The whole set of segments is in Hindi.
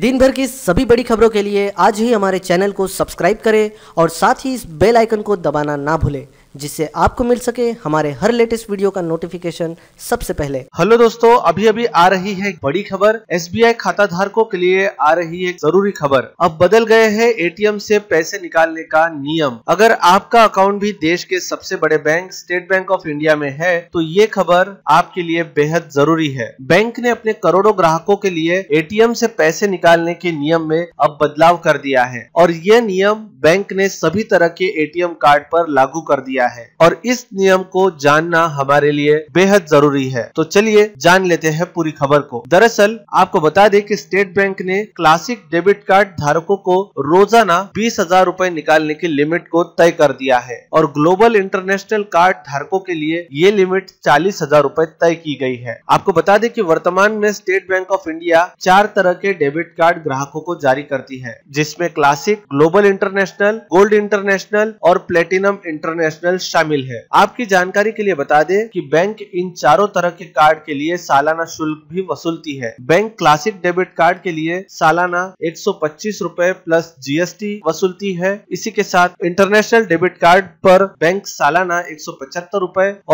दिन भर की सभी बड़ी खबरों के लिए आज ही हमारे चैनल को सब्सक्राइब करें और साथ ही इस बेल आइकन को दबाना ना भूलें जिससे आपको मिल सके हमारे हर लेटेस्ट वीडियो का नोटिफिकेशन सबसे पहले हेलो दोस्तों अभी अभी आ रही है बड़ी खबर आई खाता धारकों के लिए आ रही है जरूरी खबर अब बदल गए हैं एटीएम से पैसे निकालने का नियम अगर आपका अकाउंट भी देश के सबसे बड़े bank State Bank of India में है तो ये खबर आपके लिए बेहद जरूरी है बैंक ने अपने करोड़ों ग्राहकों के लिए एम से पैसे निकालने के नियम में अब बदलाव कर दिया है और ये नियम बैंक ने सभी तरह के एम कार्ड पर लागू कर दिया किया है और इस नियम को जानना हमारे लिए बेहद जरूरी है तो चलिए जान लेते हैं पूरी खबर को दरअसल आपको बता दें कि स्टेट बैंक ने क्लासिक डेबिट कार्ड धारकों को रोजाना बीस हजार रूपए निकालने की लिमिट को तय कर दिया है और ग्लोबल इंटरनेशनल कार्ड धारकों के लिए ये लिमिट चालीस हजार रूपए तय की गई है आपको बता दें कि वर्तमान में स्टेट बैंक ऑफ इंडिया चार तरह के डेबिट कार्ड ग्राहकों को जारी करती है जिसमें classic global international gold international और प्लेटिनम इंटरनेशनल आर्टिकल शामिल है आपकी जानकारी के लिए बता दें कि बैंक इन चारों तरह के कार्ड के लिए सालाना शुल्क भी वसूलती है बैंक क्लासिक डेबिट कार्ड के लिए सालाना एक सौ प्लस जीएसटी वसूलती है इसी के साथ इंटरनेशनल डेबिट कार्ड पर बैंक सालाना एक सौ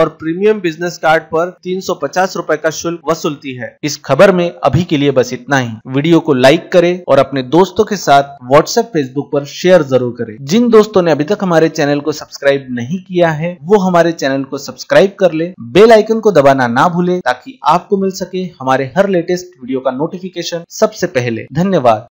और प्रीमियम बिजनेस कार्ड पर तीन सौ का शुल्क वसूलती है इस खबर में अभी के लिए बस इतना ही वीडियो को लाइक करे और अपने दोस्तों के साथ व्हाट्सएप फेसबुक पर शेयर जरूर करें जिन दोस्तों ने अभी तक हमारे चैनल को सब्सक्राइब नहीं किया है वो हमारे चैनल को सब्सक्राइब कर ले बेल आइकन को दबाना ना भूले ताकि आपको मिल सके हमारे हर लेटेस्ट वीडियो का नोटिफिकेशन सबसे पहले धन्यवाद